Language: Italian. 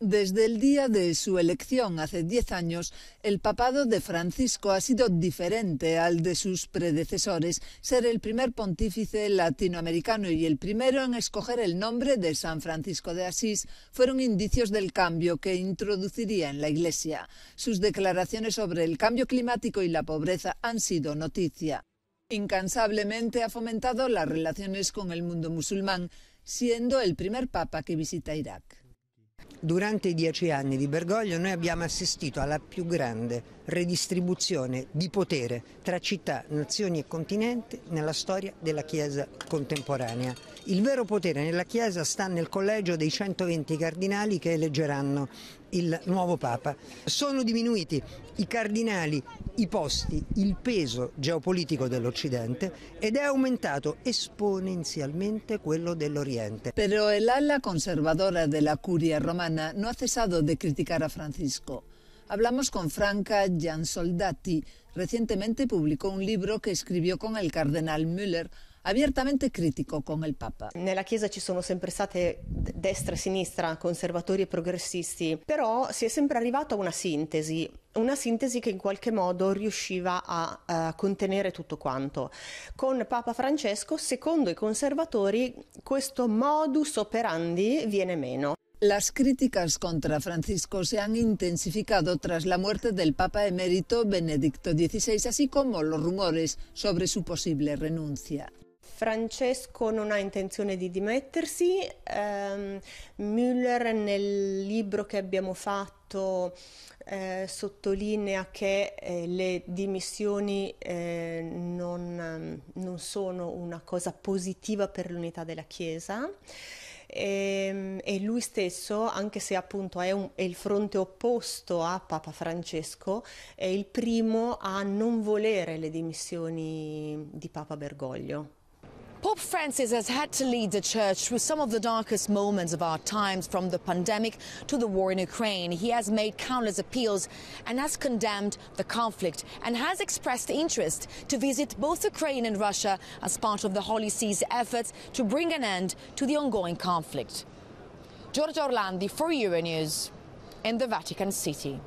Desde el día de su elección hace 10 años, el papado de Francisco ha sido diferente al de sus predecesores, ser el primer pontífice latinoamericano y el primero en escoger el nombre de San Francisco de Asís fueron indicios del cambio que introduciría en la Iglesia. Sus declaraciones sobre el cambio climático y la pobreza han sido noticia. Incansablemente ha fomentado las relaciones con el mundo musulmán, siendo el primer papa que visita Irak. Durante i dieci anni di Bergoglio noi abbiamo assistito alla più grande redistribuzione di potere tra città, nazioni e continenti nella storia della Chiesa contemporanea. Il vero potere nella Chiesa sta nel collegio dei 120 cardinali che eleggeranno il nuovo Papa. Sono diminuiti i cardinali, i posti, il peso geopolitico dell'Occidente ed è aumentato esponenzialmente quello dell'Oriente. Però l'ala conservadora della curia romana non ha cesado di criticar a Francisco. Hablamos con Franca Gian Soldati. Recientemente pubblicò un libro che escribió con il cardenal Müller abiertamente critico con il Papa. Nella Chiesa ci sono sempre state destra, e sinistra, conservatori e progressisti, però si è sempre arrivato a una sintesi una sintesi che in qualche modo riusciva a, a, eh, contenere tutto quanto. Con Papa Francesco, secondo i conservatori, questo modus operandi viene meno. Las críticas contra Francisco se han intensificado tras la muerte del Papa emérito Benedicto XVI, así como los rumores sobre su posible renuncia. Francesco non ha intenzione di dimettersi, um, Müller nel libro che abbiamo fatto eh, sottolinea che eh, le dimissioni eh, non, ehm, non, sono una cosa positiva per l'unità della Chiesa e, ehm, e lui stesso, anche se appunto è, un, è, il fronte opposto a Papa Francesco, è il primo a non volere le dimissioni di Papa Bergoglio. Pope Francis has had to lead the church through some of the darkest moments of our times, from the pandemic to the war in Ukraine. He has made countless appeals and has condemned the conflict and has expressed interest to visit both Ukraine and Russia as part of the Holy See's efforts to bring an end to the ongoing conflict. Giorgio Orlandi for Euronews in the Vatican City.